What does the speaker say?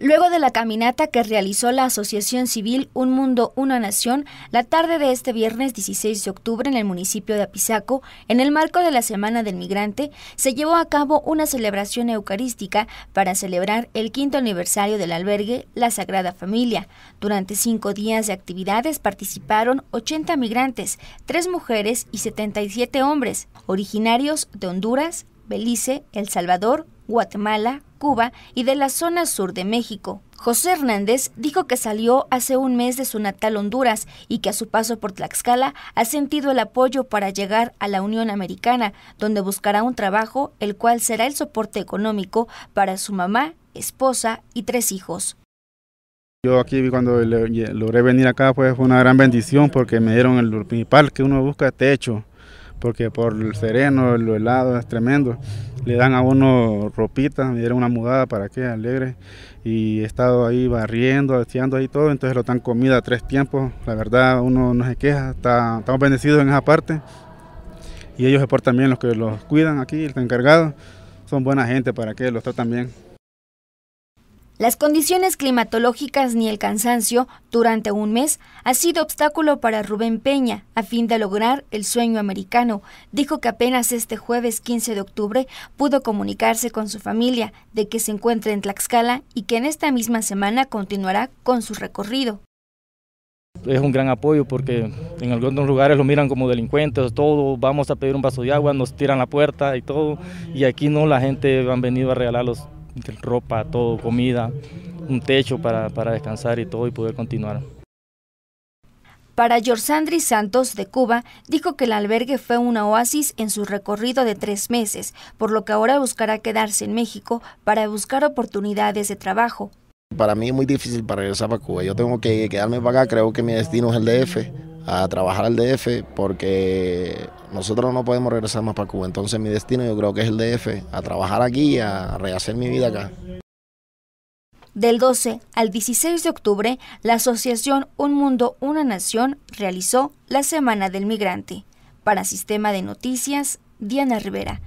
Luego de la caminata que realizó la Asociación Civil Un Mundo, Una Nación, la tarde de este viernes 16 de octubre en el municipio de Apizaco, en el marco de la Semana del Migrante, se llevó a cabo una celebración eucarística para celebrar el quinto aniversario del albergue La Sagrada Familia. Durante cinco días de actividades participaron 80 migrantes, tres mujeres y 77 hombres, originarios de Honduras, Belice, El Salvador, Guatemala, Cuba y de la zona sur de México. José Hernández dijo que salió hace un mes de su natal Honduras y que a su paso por Tlaxcala ha sentido el apoyo para llegar a la Unión Americana, donde buscará un trabajo el cual será el soporte económico para su mamá, esposa y tres hijos. Yo aquí cuando logré venir acá pues fue una gran bendición porque me dieron el principal que uno busca techo porque por el sereno, el helado es tremendo. Le dan a uno ropita, me dieron una mudada para que alegre. Y he estado ahí barriendo, haciendo ahí todo, entonces lo están comida tres tiempos. La verdad, uno no se queja, está, estamos bendecidos en esa parte. Y ellos se portan bien, los que los cuidan aquí, los encargados, son buena gente para que los tratan bien. Las condiciones climatológicas ni el cansancio durante un mes ha sido obstáculo para Rubén Peña a fin de lograr el sueño americano. Dijo que apenas este jueves 15 de octubre pudo comunicarse con su familia de que se encuentra en Tlaxcala y que en esta misma semana continuará con su recorrido. Es un gran apoyo porque en algunos lugares lo miran como delincuentes, todo, vamos a pedir un vaso de agua, nos tiran la puerta y todo, y aquí no, la gente han venido a regalarlos ropa, todo, comida, un techo para, descansar y todo y poder continuar. Para Sandry Santos de Cuba, dijo que el albergue fue una oasis en su recorrido de tres meses, por lo que ahora buscará quedarse en México para buscar oportunidades de trabajo. Para mí es muy difícil para regresar a Cuba. Yo tengo que quedarme para acá, creo que mi destino es el DF, a trabajar al DF porque nosotros no podemos regresar más para Cuba. Entonces mi destino yo creo que es el DF, a trabajar aquí, a rehacer mi vida acá. Del 12 al 16 de octubre, la asociación Un Mundo, Una Nación realizó la Semana del Migrante. Para Sistema de Noticias, Diana Rivera.